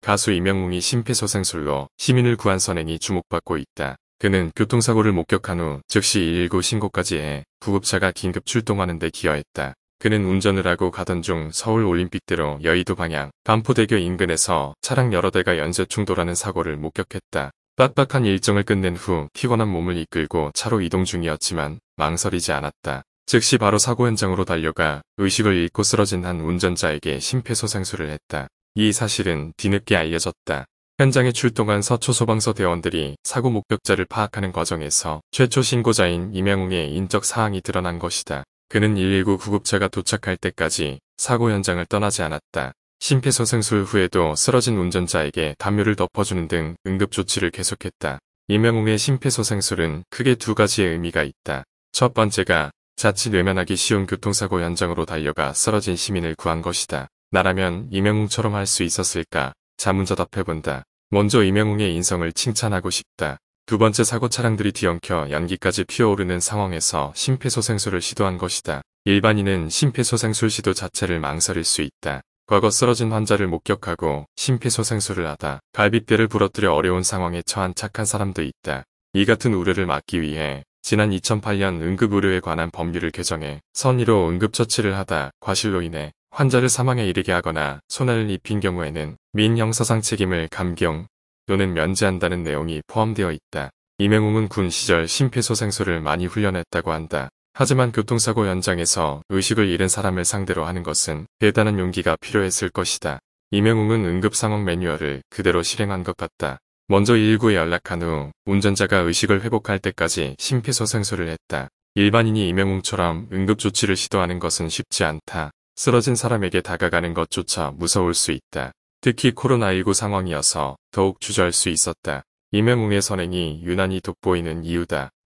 가수 이명웅이 심폐소생술로 시민을 구한 선행이 주목받고 있다. 그는 교통사고를 목격한 후 즉시 119 신고까지 해 구급차가 긴급 출동하는 데 기여했다. 그는 운전을 하고 가던 중 서울올림픽대로 여의도 방향 반포대교 인근에서 차량 여러 대가 연쇄 충돌하는 사고를 목격했다. 빡빡한 일정을 끝낸 후 피곤한 몸을 이끌고 차로 이동 중이었지만 망설이지 않았다. 즉시 바로 사고 현장으로 달려가 의식을 잃고 쓰러진 한 운전자에게 심폐소생술을 했다. 이 사실은 뒤늦게 알려졌다. 현장에 출동한 서초소방서 대원들이 사고 목격자를 파악하는 과정에서 최초 신고자인 이명웅의 인적 사항이 드러난 것이다. 그는 119 구급차가 도착할 때까지 사고 현장을 떠나지 않았다. 심폐소생술 후에도 쓰러진 운전자에게 담요를 덮어주는 등 응급조치를 계속했다. 이명웅의 심폐소생술은 크게 두 가지의 의미가 있다. 첫 번째가 자칫 외면하기 쉬운 교통사고 현장으로 달려가 쓰러진 시민을 구한 것이다. 나라면 이명웅처럼할 수 있었을까? 자문자답해본다. 먼저 이명웅의 인성을 칭찬하고 싶다. 두 번째 사고 차량들이 뒤엉켜 연기까지 피어오르는 상황에서 심폐소생술을 시도한 것이다. 일반인은 심폐소생술 시도 자체를 망설일 수 있다. 과거 쓰러진 환자를 목격하고 심폐소생술을 하다 갈비뼈를 부러뜨려 어려운 상황에 처한 착한 사람도 있다. 이 같은 우려를 막기 위해 지난 2008년 응급의료에 관한 법률을 개정해 선의로 응급처치를 하다 과실로 인해 환자를 사망에 이르게 하거나 손해를 입힌 경우에는 민형사상 책임을 감경 또는 면제한다는 내용이 포함되어 있다. 이명웅은군 시절 심폐소생술을 많이 훈련했다고 한다. 하지만 교통사고 현장에서 의식을 잃은 사람을 상대로 하는 것은 대단한 용기가 필요했을 것이다. 이명웅은 응급상황 매뉴얼을 그대로 실행한 것 같다. 먼저 119에 연락한 후 운전자가 의식을 회복할 때까지 심폐소생술을 했다. 일반인이 이명웅처럼 응급조치를 시도하는 것은 쉽지 않다. 쓰러진 사람에게 다가가는 것조차 무서울 수 있다. 특히 코로나19 상황이어서 더욱 주저할 수 있었다. 임영웅의 선행이 유난히 돋보이는 이유다.